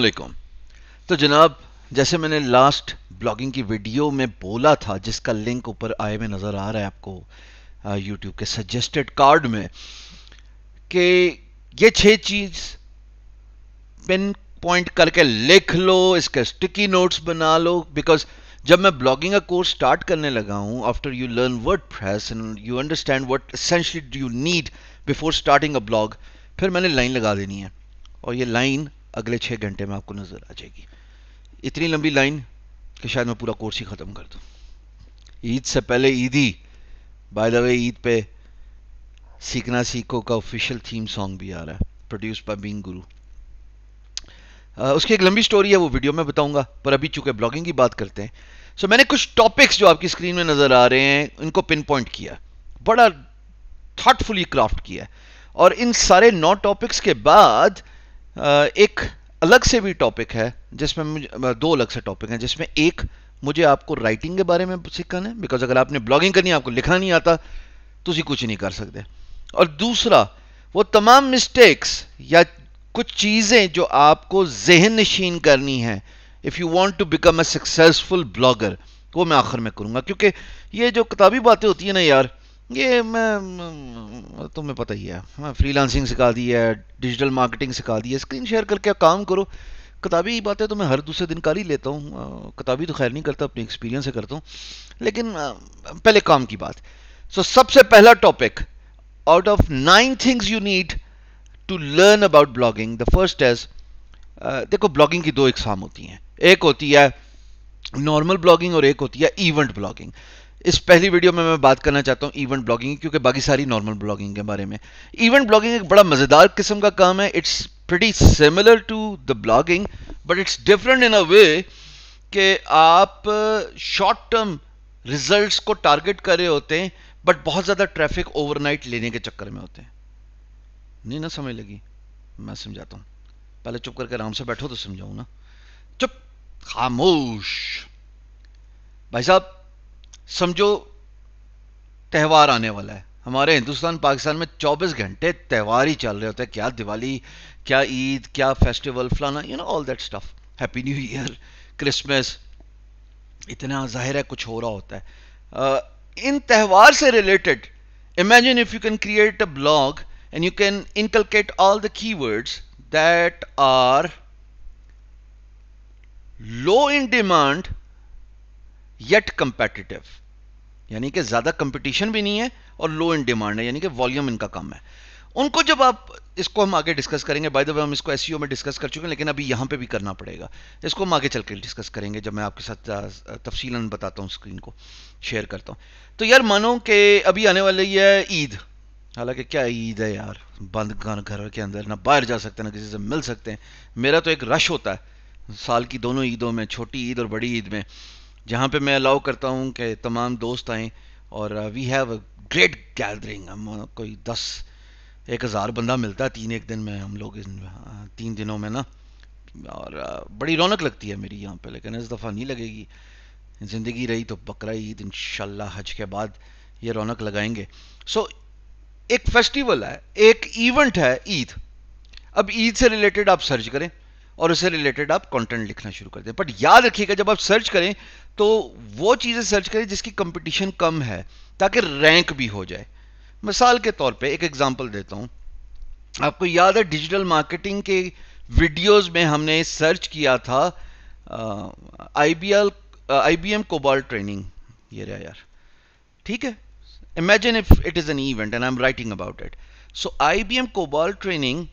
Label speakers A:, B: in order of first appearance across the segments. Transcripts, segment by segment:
A: वालेकुम तो जनाब जैसे मैंने लास्ट ब्लॉगिंग की वीडियो में बोला था जिसका लिंक ऊपर आए में नज़र आ रहा है आपको यूट्यूब के सजेस्टेड कार्ड में कि ये छह चीज़ पिन पॉइंट करके लिख लो इसके स्टिकी नोट्स बना लो बिकॉज जब मैं ब्लॉगिंग का कोर्स स्टार्ट करने लगा हूँ after you learn WordPress and you understand what essentially do you need before starting a blog फिर मैंने लाइन लगा देनी है और ये लाइन अगले छः घंटे में आपको नज़र आ जाएगी इतनी लंबी लाइन कि शायद मैं पूरा कोर्स ही ख़त्म कर दूँ ईद से पहले ईद ही बाय द वे ईद पे सीखना सीखो का ऑफिशियल थीम सॉन्ग भी आ रहा है प्रोड्यूस बाय बिंग गुरु आ, उसकी एक लंबी स्टोरी है वो वीडियो में बताऊंगा पर अभी चूंकि ब्लॉगिंग की बात करते हैं सो मैंने कुछ टॉपिक्स जो आपकी स्क्रीन में नज़र आ रहे हैं इनको पिन पॉइंट किया बड़ा थाटफुली क्राफ्ट किया और इन सारे नौ टॉपिक्स के बाद एक अलग से भी टॉपिक है जिसमें मुझे दो अलग से टॉपिक हैं जिसमें एक मुझे आपको राइटिंग के बारे में सीखना है बिकॉज अगर आपने ब्लॉगिंग करनी आपको लिखना नहीं आता तो उसी कुछ नहीं कर सकते और दूसरा वो तमाम मिस्टेक्स या कुछ चीज़ें जो आपको जहन नशीन करनी है if you want to become a successful blogger वो मैं आखिर में करूँगा क्योंकि ये जो किताबी बातें होती हैं ना यार ये मैं तुम्हें पता ही है फ्रीलांसिंग सिखा दी है डिजिटल मार्केटिंग सिखा दी है स्क्रीन शेयर करके काम करो किताबी बातें तो मैं हर दूसरे दिन कर ही लेता हूँ किताबी तो खैर नहीं करता अपने एक्सपीरियंस से करता हूँ लेकिन पहले काम की बात सो so, सबसे पहला topic out of nine things you need to learn about blogging the first is देखो ब्लॉगिंग की दो एग्जाम होती हैं एक होती है नॉर्मल ब्लॉगिंग और एक होती है इवेंट ब्लॉगिंग इस पहली वीडियो में मैं बात करना चाहता हूं इवेंट ब्लॉगिंग क्योंकि बाकी सारी नॉर्मल ब्लॉगिंग के बारे में इवेंट ब्लॉगिंग एक बड़ा मज़ेदार किस्म का काम है it's pretty similar to the blogging but it's different in a way कि आप शॉर्ट टर्म रिजल्ट्स को टारगेट कर रहे होते हैं बट बहुत ज़्यादा ट्रैफिक ओवरनाइट लेने के चक्कर में होते हैं नहीं ना समझ लगी मैं समझाता हूं पहले चुप करके आराम से बैठो तो समझाऊ ना चुप खामोश भाई साहब समझो त्यौहार आने वाला है हमारे हिंदुस्तान पाकिस्तान में 24 घंटे त्यौहार ही चल रहे होते हैं क्या दिवाली क्या ईद क्या फेस्टिवल फलाना you know all that stuff happy new year Christmas इतना जाहिर है कुछ हो रहा होता है uh, इन त्यौहार से related imagine if you can create a blog and you can inculcate all the key words that are low in demand yet competitive यानी कि ज़्यादा कंपटीशन भी नहीं है और लो इन डिमांड है यानी कि वॉल्यूम इनका कम है उनको जब आप इसको हम आगे डिस्कस करेंगे बाय द वे हम इसको एस e में डिस्कस कर चुके हैं लेकिन अभी यहाँ पे भी करना पड़ेगा इसको हम आगे चल के डिस्कस करेंगे जब मैं आपके साथ तफसीला बताता हूँ स्क्रीन को शेयर करता हूँ तो यार मानो कि अभी आने वाली है ईद हालांकि क्या ईद है यार बंद घर के अंदर ना बाहर जा सकते हैं ना किसी से मिल सकते हैं मेरा तो एक रश होता है साल की दोनों ईदों में छोटी ईद और बड़ी ईद में जहाँ पे मैं अलाउ करता हूँ कि तमाम दोस्त आएँ और we have a great gathering हम uh, कोई दस एक हज़ार बंदा मिलता है तीन एक दिन में हम लोग uh, तीन दिनों में ना और uh, बड़ी रौनक लगती है मेरी यहाँ पे लेकिन इस दफ़ा नहीं लगेगी ज़िंदगी रही तो बकरा ईद इन हज के बाद ये रौनक लगाएंगे सो so, एक फेस्टिवल है एक इवेंट है ईद अब ईद से रिलेटेड आप सर्च करें और उससे रिलेटेड आप कंटेंट लिखना शुरू कर दें बट याद रखिएगा जब आप सर्च करें तो वो चीज़ें सर्च करें जिसकी कंपटीशन कम है ताकि रैंक भी हो जाए मिसाल के तौर पे एक एग्जांपल देता हूँ आपको याद है डिजिटल मार्केटिंग के वीडियोस में हमने सर्च किया था I B L I B M COBOL training ये रहा यार ठीक है imagine if it is an event and I am writing about it so I B M COBOL training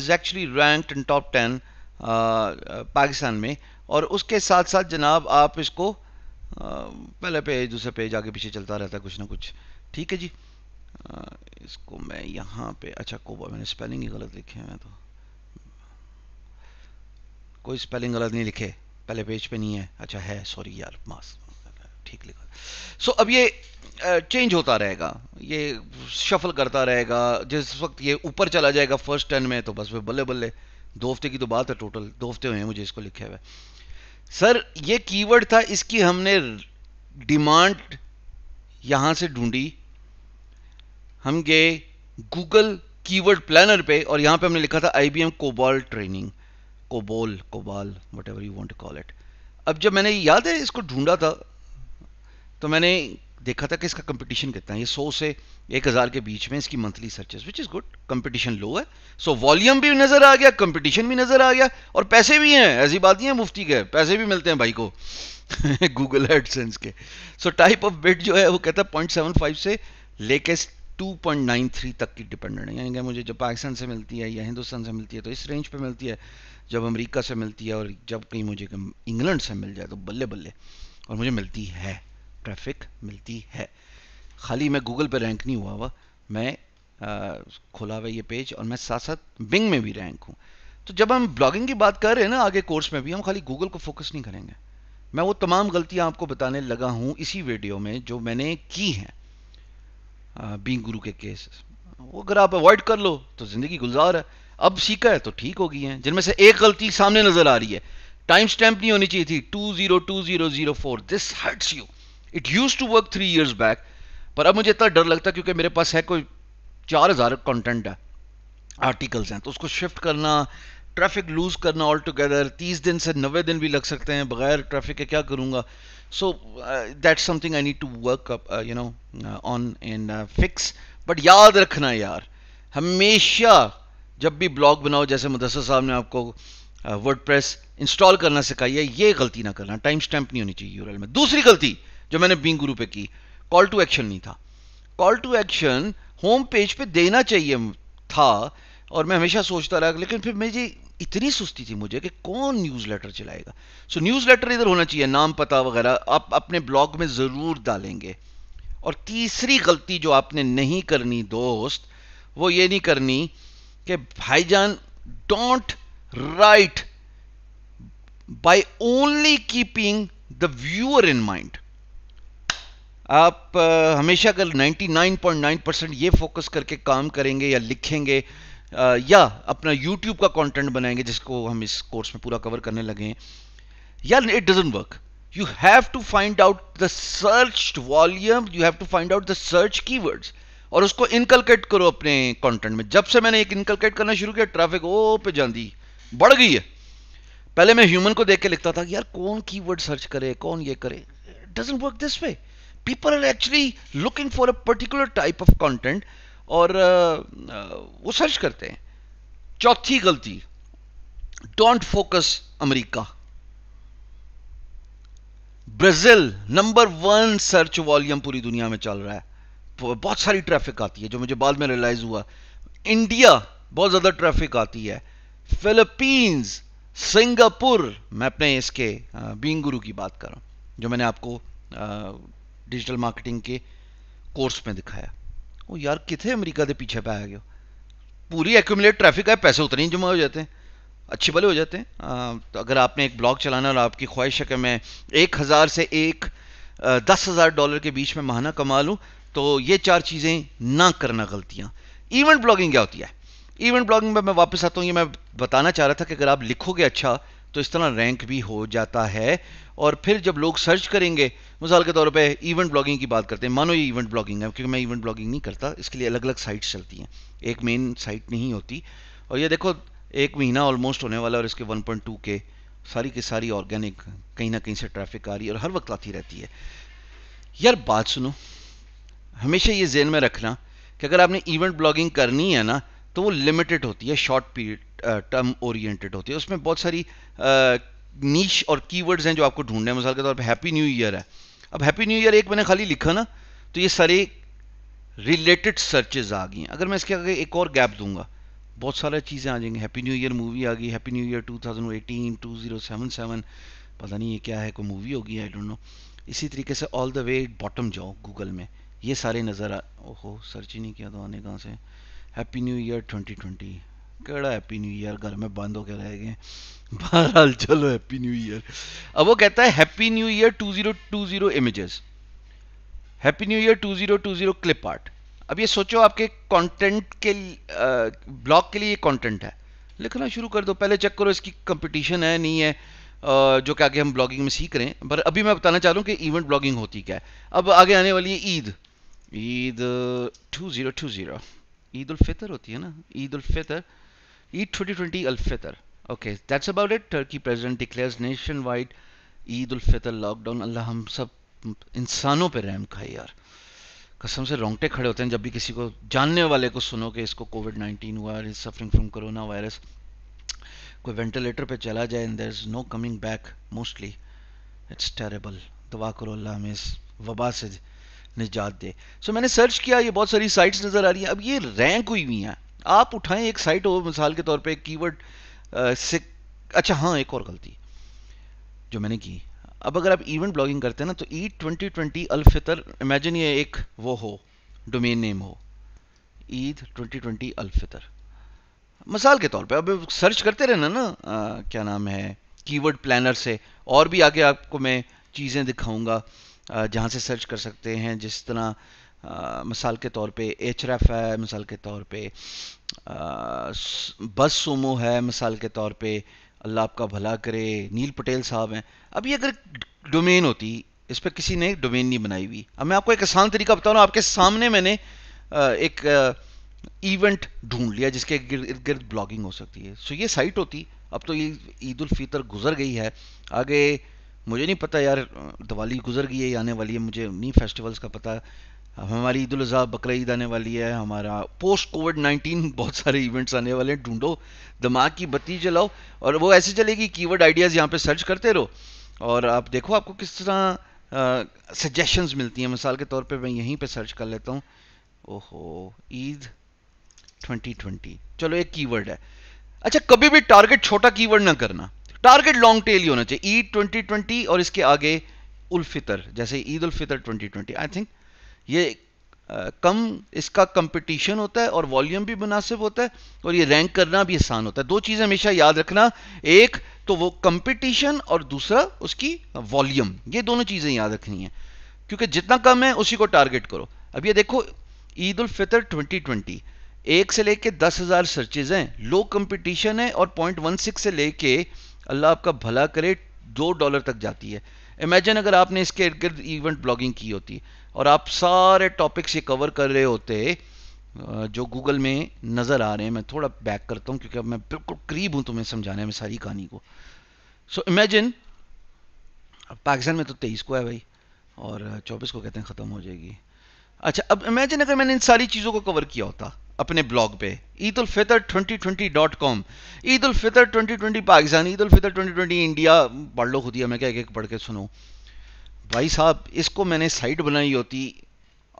A: is actually rank in top ten Pakistan में और उसके साथ साथ जनाब आप इसको पहले पेज दूसरे पेज आगे पीछे चलता रहता है कुछ ना कुछ ठीक है जी आ, इसको मैं यहाँ पे अच्छा कोबा मैंने स्पेलिंग ही गलत लिखे हैं मैं तो कोई स्पेलिंग गलत नहीं लिखे पहले पेज पे नहीं है अच्छा है सॉरी यार मास ठीक लिखा सो अब ये चेंज होता रहेगा ये शफल करता रहेगा जिस वक्त ये ऊपर चला जाएगा फर्स्ट टर्न में तो बस वे बल्ले बल्ले दो हफ्ते की तो बात है टोटल दो हफ्ते हुए हैं मुझे इसको लिखे हुए सर ये कीवर्ड था इसकी हमने डिमांड यहां से ढूंढी हम गए गूगल कीवर्ड प्लानर पे और यहां पे हमने लिखा था I B M COBOL training COBOL COBOL whatever you want call it अब जब मैंने याद है इसको ढूंढा था तो मैंने देखा था कि इसका कंपटीशन कितना है ये 100 से 1000 के बीच में इसकी monthly searches which is good competition low है सो so, वॉल्यूम भी नज़र आ गया कंपटीशन भी नज़र आ गया और पैसे भी हैं ऐसी बात नहीं है मुफ्ती के पैसे भी मिलते हैं भाई को गूगल एडसेंस के सो टाइप ऑफ बिट जो है वो कहता है पॉइंट से लेके 2.93 तक की डिपेंडेंट है यानी मुझे जब पाकिस्तान से मिलती है या हिंदुस्तान से मिलती है तो इस रेंज पे मिलती है जब अमेरिका से मिलती है और जब कहीं मुझे इंग्लैंड से मिल जाए तो बल्ले बल्ले और मुझे मिलती है ट्रैफिक मिलती है खाली मैं गूगल पर रैंक नहीं हुआ हुआ मैं आ, खोला हुआ ये पेज और मैं साथ साथ बिंग में भी रैंक हूँ तो जब हम ब्लॉगिंग की बात कर रहे हैं ना आगे कोर्स में भी हम खाली गूगल को फोकस नहीं करेंगे मैं वो तमाम गलतियाँ आपको बताने लगा हूँ इसी वीडियो में जो मैंने की हैं बींग गुरु के केस वो अगर आप अवॉइड कर लो तो ज़िंदगी गुलजार है अब सीखा है तो ठीक हो गई है जिनमें से एक गलती सामने नज़र आ रही है टाइम स्टैम्प नहीं होनी चाहिए थी two zero two zero zero four this hurts you it use to work three years back पर अब मुझे इतना डर लगता है क्योंकि मेरे पास है कोई चार हज़ार कॉन्टेंट है आर्टिकल्स हैं तो उसको शिफ्ट करना ट्रैफिक लूज़ करना ऑल टुगेदर तीस दिन से नबे दिन भी लग सकते हैं बगैर ट्रैफिक के क्या करूँगा so that something I need to work up you know on in fix but याद रखना यार हमेशा जब भी ब्लॉग बनाओ जैसे मुदसर साहब ने आपको वर्ड प्रेस इंस्टॉल करना सिखाई है ये गलती ना करना टाइम स्टैम्प नहीं होनी चाहिए यूरल में दूसरी गलती जो मैंने बिंग गुरु पे की कॉल टू एक्शन नहीं था call to action home page पे देना चाहिए था और मैं हमेशा सोचता रहा लेकिन फिर मेरी इतनी सुस्ती थी मुझे कि कौन न्यूज़ लेटर चलाएगा सो न्यूज़ लेटर इधर होना चाहिए नाम पता वगैरह आप अपने ब्लॉग में ज़रूर डालेंगे और तीसरी गलती जो आपने नहीं करनी दोस्त वो ये नहीं करनी कि भाईजान don't write by only keeping the viewer in mind आप हमेशा अगर 99.9 परसेंट ये फोकस करके काम करेंगे या लिखेंगे या अपना यूट्यूब का कंटेंट बनाएंगे जिसको हम इस कोर्स में पूरा कवर करने लगे हैं या it doesn't work you have to find out the search volume you have to find out the search keywords और उसको इनकलकेट करो अपने कंटेंट में जब से मैंने एक इनकलकेट करना शुरू किया ट्रैफिक ओ पे जाती बढ़ गई है पहले मैं ह्यूमन को देख के लिखता था कि यार कौन कीवर्ड सर्च करे कौन ये करे doesn't work this way people are actually looking for a particular type of content और uh, uh, वो सर्च करते हैं चौथी गलती don't focus America Brazil number one search volume पूरी दुनिया में चल रहा है बहुत सारी ट्रैफिक आती है जो मुझे बाद में रियलाइज हुआ इंडिया बहुत ज़्यादा ट्रैफिक आती है फिलीपींस सिंगापुर मैं अपने इसके बींग uh, गुरु की बात कर रहा हूं जो मैंने आपको डिजिटल मार्केटिंग के कोर्स में दिखाया ਉਹ ਯਾਰ ਕਿੱਥੇ ਅਮਰੀਕਾ ਦੇ ਪਿੱਛੇ ਪੈ ਗਿਆ पूरी एक्यूमलेट ट्रैफिक है पैसे उतने ही जमा हो जाते हैं अच्छे भले हो जाते हैं तो अगर आपने एक ब्लॉग चलाना और आपकी ख्वाहिश है कि मैं एक हज़ार से एक दस हज़ार डॉलर के बीच में महाना कमा लूँ तो ये चार चीज़ें ना करना गलतियाँ इवेंट ब्लॉगिंग क्या होती है इवेंट ब्लॉगिंग में मैं वापस आता हूँ ये मैं बताना चाह रहा था कि अगर आप लिखोगे अच्छा तो इस तरह रैंक भी हो जाता है और फिर जब लोग सर्च करेंगे मिसाल के तौर पे इवेंट ब्लॉगिंग की बात करते हैं मानो ये इवेंट ब्लॉगिंग है क्योंकि मैं इवेंट ब्लॉगिंग नहीं करता इसके लिए अलग अलग साइट्स चलती हैं एक मेन साइट नहीं होती और ये देखो एक महीना ऑलमोस्ट होने वाला और इसके वन के सारी की सारी ऑर्गेनिक कहीं ना कहीं से ट्रैफिक आ रही है और हर वक्त आती रहती है यार बात सुनो हमेशा ये जेन में रखना कि अगर आपने इवेंट ब्लॉगिंग करनी है ना तो वो लिमिटेड होती है शॉर्ट पीरियड टर्म ओरिएंटेड होती है उसमें बहुत सारी नीच और कीवर्ड्स हैं जो आपको ढूंढने हैं मिसाल के तौर पर हैप्पी न्यू ईयर है अब हैप्पी न्यू ईयर एक मैंने खाली लिखा ना तो ये सारे रिलेटेड सर्चेज आ गई हैं अगर मैं इसके आगे एक और गैप दूंगा बहुत सारा चीज़ें आ जाएंगी हैप्पी न्यू ईयर मूवी आ गई हैप्पी न्यू ईयर 2018 2077 पता नहीं ये क्या है कोई मूवी होगी आई डोंट नो इसी तरीके से ऑल द वे बॉटम जाओ गूगल में ये सारे नज़र आ ओहो सर्च ही नहीं किया तो आने कहाँ से हैप्पी न्यू ईयर 2020 केड़ा हैप्पी न्यू ईयर घर में बंद होकर रह गए बहरहाल चलो हैप्पी न्यू ईयर अब वो कहता है happy new year two two zero zero images happy new year two two zero zero clip art अब ये सोचो आपके कंटेंट के ब्लॉग के लिए ये कंटेंट है लिखना शुरू कर दो पहले चेक करो इसकी कंपटीशन है नहीं है जो कि आगे हम ब्लॉगिंग में सीख रहे हैं पर अभी मैं बताना चाह रहा हूँ कि इवेंट ब्लॉगिंग होती क्या है अब आगे आने वाली है Eid Eid two zero two zero Eid ul Fitr होती है ना Eid ul Fitr Eid 2020 Al Fitr. Okay, that's about it. Turkey president declares nationwide Eid ul Fitr lockdown Allah हम सब इंसानों पे रहम खाए यार कसम से रोंगटे खड़े होते हैं जब भी किसी को जानने वाले को सुनो कि इसको कोविड नाइन्टीन हुआ is suffering from corona virus कोई वेंटिलेटर पे चला जाए and there is no coming back mostly it's terrible दवा करो अल्लाह हमें इस वबा से निजात दे सो so, मैंने सर्च किया ये बहुत सारी साइट्स नज़र आ रही हैं अब ये रैंक हुई हुई हैं आप उठाएं एक साइट हो मिसाल के तौर पे एक कीवर्ड से अच्छा हाँ एक और गलती जो मैंने की अब अगर आप इवेंट ब्लॉगिंग करते हैं ना तो ई ट्वेंटी ट्वेंटी अलफितर इमेजिन ये एक वो हो डोमेन नेम हो ईद ट्वेंटी ट्वेंटी अलफितर मिसाल के तौर पे अब सर्च करते रहना ना आ, क्या नाम है कीवर्ड प्लानर से और भी आगे आपको मैं चीज़ें दिखाऊंगा जहाँ से सर्च कर सकते हैं जिस तरह मिसाल के तौर पे एच है मिसाल के तौर पे बस सोमो है मिसाल के तौर पे अल्लाह आपका भला करे नील पटेल साहब हैं अब ये अगर डोमेन होती इस पर किसी ने डोमेन नहीं बनाई हुई अब मैं आपको एक आसान तरीका बता रहा हूँ आपके सामने मैंने एक इवेंट ढूंढ लिया जिसके इर्द गिर्द ब्लॉगिंग हो सकती है सो ये साइट होती अब तो ये ईद उल फितर गुजर गई है आगे मुझे नहीं पता यार दिवाली गुजर गई है आने वाली है मुझे नहीं फेस्टिवल्स का पता अब हमारी ईद उज़ा बकर ईद आने वाली है हमारा पोस्ट कोविड नाइन्टीन बहुत सारे इवेंट्स आने वाले हैं ढूंढो दिमाग की बत्ती जलाओ और वो ऐसे चलेगी कीवर्ड आइडियाज़ यहाँ पे सर्च करते रहो और आप देखो आपको किस तरह सजेशंस मिलती हैं मिसाल के तौर पे मैं यहीं पे सर्च कर लेता हूँ ओहो ईद 2020 चलो एक कीवर्ड है अच्छा कभी भी टारगेट छोटा कीवर्ड ना करना टारगेट लॉन्ग टेल ही होना चाहिए ईद 2020 और इसके आगे उल फितर जैसे ईद उल फितर 2020 आई थिंक ये कम इसका कंपटीशन होता है और वॉल्यूम भी मुनासिब होता है और ये रैंक करना भी आसान होता है दो चीज़ें हमेशा याद रखना एक तो वो कंपटीशन और दूसरा उसकी वॉल्यूम ये दोनों चीज़ें याद रखनी है क्योंकि जितना कम है उसी को टारगेट करो अब ये देखो ईद उल फितर ट्वेंटी एक से लेके दस हज़ार सर्चेज हैं लो कंपटीशन है और पॉइंट वन सिक्स से लेके अल्लाह आपका भला करे दो डॉलर तक जाती है इमेजिन अगर आपने इसके इर्द गिर्द इवेंट ब्लॉगिंग की होती और आप सारे टॉपिक्स ये कवर कर रहे होते जो गूगल में नज़र आ रहे हैं मैं थोड़ा बैक करता हूँ क्योंकि अब मैं बिल्कुल करीब हूँ तुम्हें समझाने में सारी कहानी को सो इमेजिन पाकिस्तान में तो तेईस को है भाई और चौबीस को कहते हैं ख़त्म हो जाएगी अच्छा अब इमेजिन अगर मैंने इन सारी चीज़ों को कवर किया होता अपने ब्लॉग पे Eid ul Fitr twenty twenty dot com Eid ul Fitr twenty twenty Pakistan Eid ul Fitr twenty twenty India पढ़ लो खुद ही मैं क्या एक पढ़ के सुनो भाई साहब इसको मैंने साइट बनाई होती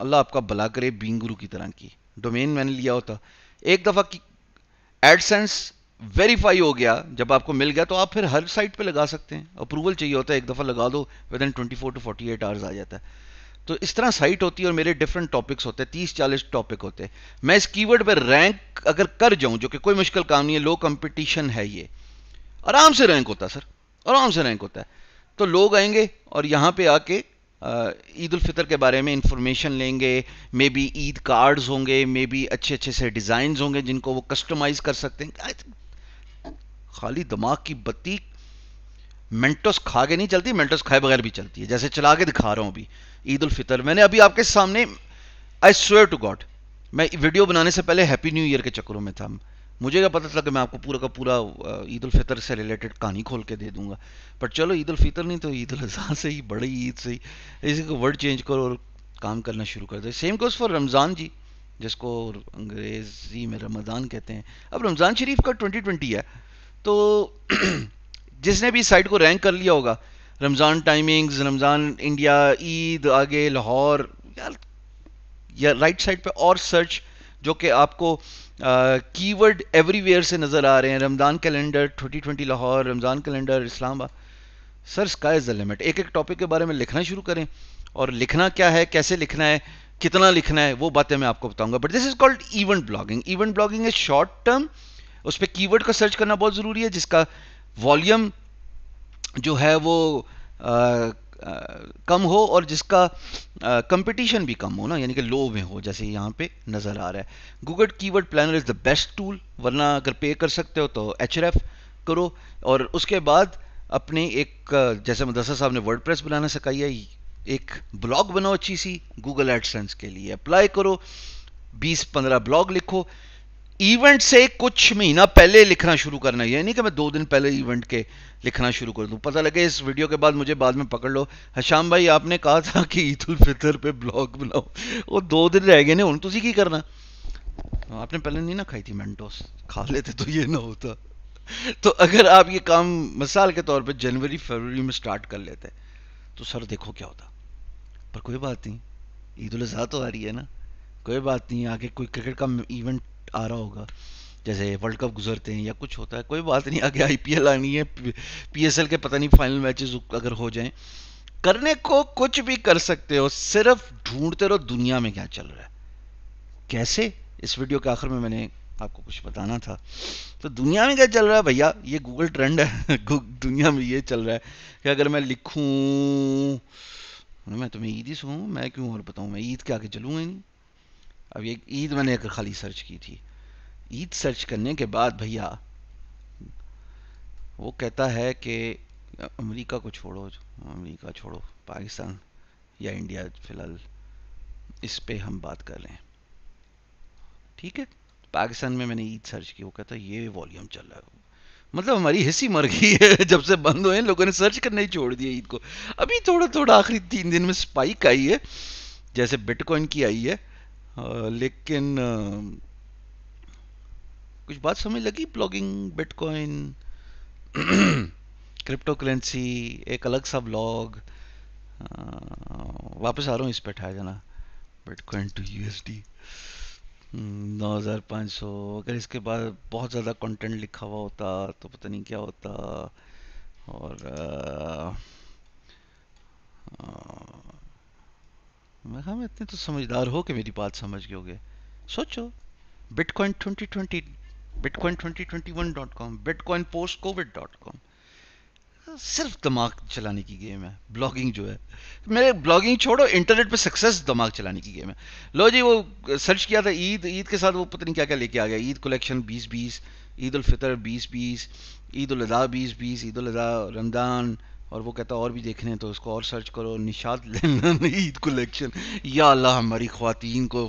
A: अल्लाह आपका भला करे बींग गुरु की तरह की डोमेन मैंने लिया होता एक दफ़ा कि एडसेंस वेरीफाई हो गया जब आपको मिल गया तो आप फिर हर साइट पे लगा सकते हैं अप्रूवल चाहिए होता है एक दफ़ा लगा दो within twenty four to forty eight hours आ जाता है तो इस तरह साइट होती है और मेरे डिफरेंट टॉपिक्स होते हैं तीस चालीस टॉपिक होते हैं मैं इस कीवर्ड पर रैंक अगर कर जाऊं जो कि कोई मुश्किल काम नहीं है लो कंपटीशन है ये आराम से रैंक होता है सर आराम से रैंक होता है तो लोग आएंगे और यहाँ पे आके ईद उल फितर के बारे में इंफॉर्मेशन लेंगे मे बी ईद कार्ड्स होंगे मे बी अच्छे अच्छे से डिज़ाइन होंगे जिनको वो कस्टमाइज कर सकते हैं खाली दिमाग की बत्ती मेंटोस खा के नहीं चलती मेंटोस खाए बगैर भी चलती है जैसे चला के दिखा रहा हूँ अभी ईद उल फितर मैंने अभी आपके सामने आई स्वेयर टू गॉड मैं वीडियो बनाने से पहले हैप्पी न्यू ईयर के चक्करों में था मुझे क्या पता चला कि मैं आपको पूरा का पूरा ईद फितर से रिलेटेड कहानी खोल के दे दूंगा बट चलो ईद फितर नहीं तो ईद अजहा से ही बड़ी ईद से ही इसी को वर्ड चेंज करो और काम करना शुरू कर दे same goes for Ramzan ji जिसको अंग्रेज़ी में रमज़ान कहते हैं अब रमज़ान शरीफ का 2020 है तो जिसने भी साइट को रैंक कर लिया होगा रमज़ान टाइमिंग्स रमज़ान इंडिया ईद आगे लाहौर या राइट साइड पे और सर्च जो कि आपको कीवर्ड एवरीवेयर से नज़र आ रहे हैं Ramzan calendar 2020 Lahore Ramzan calendar Islamabad sir sky is the limit एक एक टॉपिक के बारे में लिखना शुरू करें और लिखना क्या है कैसे लिखना है कितना लिखना है वो बातें मैं आपको बताऊंगा but this is called event blogging event blogging is short term उस पर कीवर्ड का सर्च करना बहुत ज़रूरी है जिसका वॉल्यूम जो है वो कम हो और जिसका कंपटीशन भी कम हो ना यानी कि लो में हो जैसे यहाँ पे नज़र आ रहा है Google keyword planner is the best tool वरना अगर पे कर सकते हो तो एच करो और उसके बाद अपने एक जैसे मदरसा साहब ने वर्ड प्रेस बनाना सिखाई है एक ब्लॉग बनाओ अच्छी सी गूगल एडसेंस के लिए अप्लाई करो 20-15 ब्लॉग लिखो इवेंट से कुछ महीना पहले लिखना शुरू करना ये नहीं कि मैं दो दिन पहले इवेंट के लिखना शुरू कर दूं पता लगे इस वीडियो के बाद मुझे बाद में पकड़ लो हशाम भाई आपने कहा था कि ईद उल फितर पे ब्लॉग बनाओ वो दो दिन रह गए ना उन तुझे तो की करना आपने पहले नहीं ना खाई थी मैंटोस खा लेते तो ये ना होता तो अगर आप ये काम मिसाल के तौर पर जनवरी फरवरी में स्टार्ट कर लेते तो सर देखो क्या होता पर कोई बात नहीं ईद उल अजहा तो आ रही है ना कोई बात नहीं आगे कोई क्रिकेट का इवेंट आ रहा होगा जैसे वर्ल्ड कप गुजरते हैं या कुछ होता है कोई बात नहीं आगे आईपीएल आनी है पी के पता नहीं फाइनल मैचेस अगर हो जाएं करने को कुछ भी कर सकते हो सिर्फ ढूंढते रहो दुनिया में क्या चल रहा है कैसे इस वीडियो के आखिर में मैंने आपको कुछ बताना था तो दुनिया में क्या चल रहा है भैया ये गूगल ट्रेंड है दुनिया में ये चल रहा है कि अगर मैं लिखूं मैं तुम्हें ईद ही सुनाऊँ मैं क्यों और बताऊँ मैं ईद के आगे चलूँगा नहीं अब ये ईद मैंने अगर खाली सर्च की थी ईद सर्च करने के बाद भैया वो कहता है कि अमेरिका को छोड़ो अमेरिका छोड़ो पाकिस्तान या इंडिया फ़िलहाल इस पे हम बात कर रहे हैं ठीक है पाकिस्तान में मैंने ईद सर्च की वो कहता है ये वॉल्यूम चल रहा है मतलब हमारी हिस्सी मर गई है जब से बंद हुए लोगों ने सर्च करना ही छोड़ दिया ईद को अभी थोड़ा थोड़ा आखिरी तीन दिन में स्पाइक आई है जैसे बिटकॉइन की आई है लेकिन कुछ बात समझ लगी ब्लॉगिंग बिटकॉइन क्रिप्टो करेंसी एक अलग सा ब्लॉग वापस आ रहा हूँ इस पर ठा जाना बिटकॉइन टू यूएसडी 9500 अगर इसके बाद बहुत ज़्यादा कंटेंट लिखा हुआ होता तो पता नहीं क्या होता और मैं हाँ मैं इतने तो समझदार हो कि मेरी बात समझ गए होगे सोचो बिटकॉइन 2020 bitcoin2021.com bitcoinpostcovid.com सिर्फ दिमाग चलाने की गेम है ब्लॉगिंग जो है मेरे ब्लॉगिंग छोड़ो इंटरनेट पे सक्सेस दिमाग चलाने की गेम है लो जी वो सर्च किया था ईद ईद के साथ वो पता नहीं क्या क्या लेके आ गया ईद कलेक्शन बीस बीस ईद उल फितर बीस बीस ईद उल अदा बीस बीस ईद उल अदा रमज़ान और वो कहता और भी देखने हैं तो उसको और सर्च करो निशाद ईद कलेक्शन या अल्लाह हमारी खातन को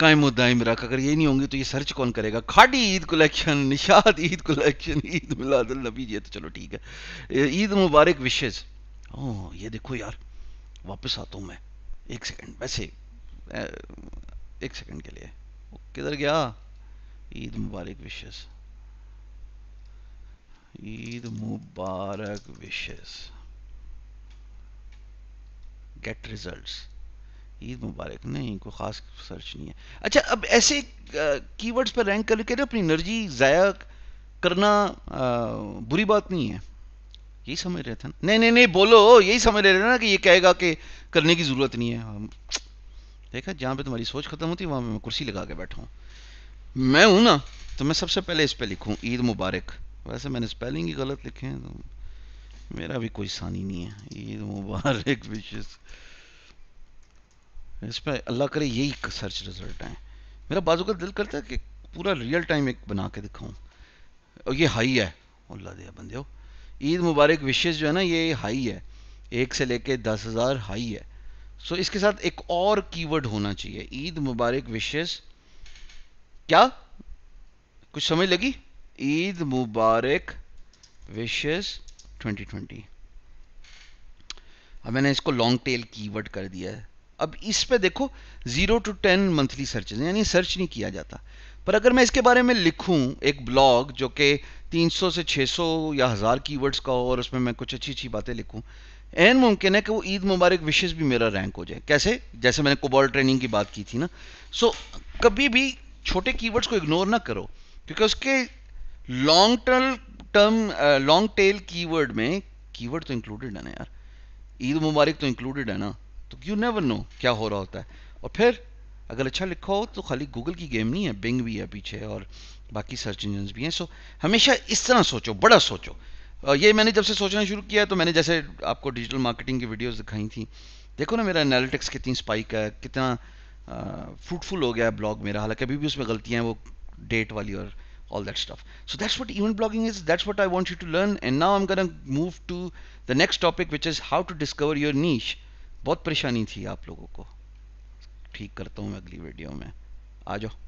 A: कायम दायम रख अगर ये नहीं होंगी तो ये सर्च कौन करेगा खाडी ईद कलेक्शन निशाद ईद कलेक्शन ईद मिलादुलनबी ये तो चलो ठीक है ईद मुबारक विशेज़ ओ ये देखो यार वापस आता हूँ मैं एक सेकंड वैसे एक सेकंड के लिए किधर गया Eid Mubarak wishes Eid Mubarak wishes. Get results. Eid Mubarak नहीं कोई ख़ास सर्च नहीं है अच्छा अब ऐसे कीवर्ड्स पर रैंक करके ना अपनी एनर्जी ज़ाया करना आ, बुरी बात नहीं है यही समझ रहे थे ना नहीं नहीं नहीं बोलो यही समझ रहे थे ना कि ये कहेगा कि करने की ज़रूरत नहीं है देखा जहाँ पे तुम्हारी सोच ख़त्म होती है वहाँ पे मैं कुर्सी लगा के बैठा हूँ मैं हूँ ना तो मैं सबसे पहले इस पर लिखूँ ईद मुबारक वैसे मैंने स्पेलिंग ही गलत लिखे हैं तो मेरा भी कोई सानी नहीं है ईद मुबारक विशेष इस पर अल्लाह करे यही सर्च रिजल्ट आए मेरा बाजू का दिल करता है कि पूरा रियल टाइम एक बना के दिखाऊं और ये हाई है अल्लाह दिया बंदे ईद मुबारक विशेष जो है ना ये हाई है एक से लेके दस हज़ार हाई है सो इसके साथ एक और कीवर्ड होना चाहिए ईद मुबारक विशेष क्या कुछ समझ लगी Eid Mubarak wishes 2020 अब मैंने इसको लॉन्ग टेल कीवर्ड कर दिया है अब इस पे देखो zero to ten monthly searches यानी सर्च नहीं किया जाता पर अगर मैं इसके बारे में लिखूं एक ब्लॉग जो कि 300 से 600 या हज़ार कीवर्ड्स का हो और उसमें मैं कुछ अच्छी अच्छी बातें लिखूं एन मुमकिन है कि वो ईद मुबारक विशेष भी मेरा रैंक हो जाए कैसे जैसे मैंने कोबॉल ट्रेनिंग की बात की थी ना सो कभी भी छोटे कीवर्ड्स को इग्नोर ना करो क्योंकि उसके long term term long tail keyword में कीवर्ड तो इंक्लूडेड है ना यार ईद मुबारक तो इंक्लूडेड है ना तो यू नेवर नो क्या हो रहा होता है और फिर अगर अच्छा लिखा हो तो खाली गूगल की गेम नहीं है बिंग भी है पीछे और बाकी सर्च इंजन भी हैं सो हमेशा इस तरह सोचो बड़ा सोचो ये मैंने जब से सोचना शुरू किया तो मैंने जैसे आपको डिजिटल मार्केटिंग की वीडियोस दिखाई थी देखो ना मेरा एनालिटिक्स कितनी स्पाइक है कितना फ्रूटफुल हो गया है ब्लॉग मेरा हालांकि अभी भी उसमें गलतियाँ हैं वो डेट वाली और all that stuff. So that's what event blogging is. That's what I want you to learn. And now I'm going to move to the next topic, which is how to discover your niche. बहुत परेशानी थी आप लोगों को ठीक करता हूँ मैं अगली वीडियो में आ जाओ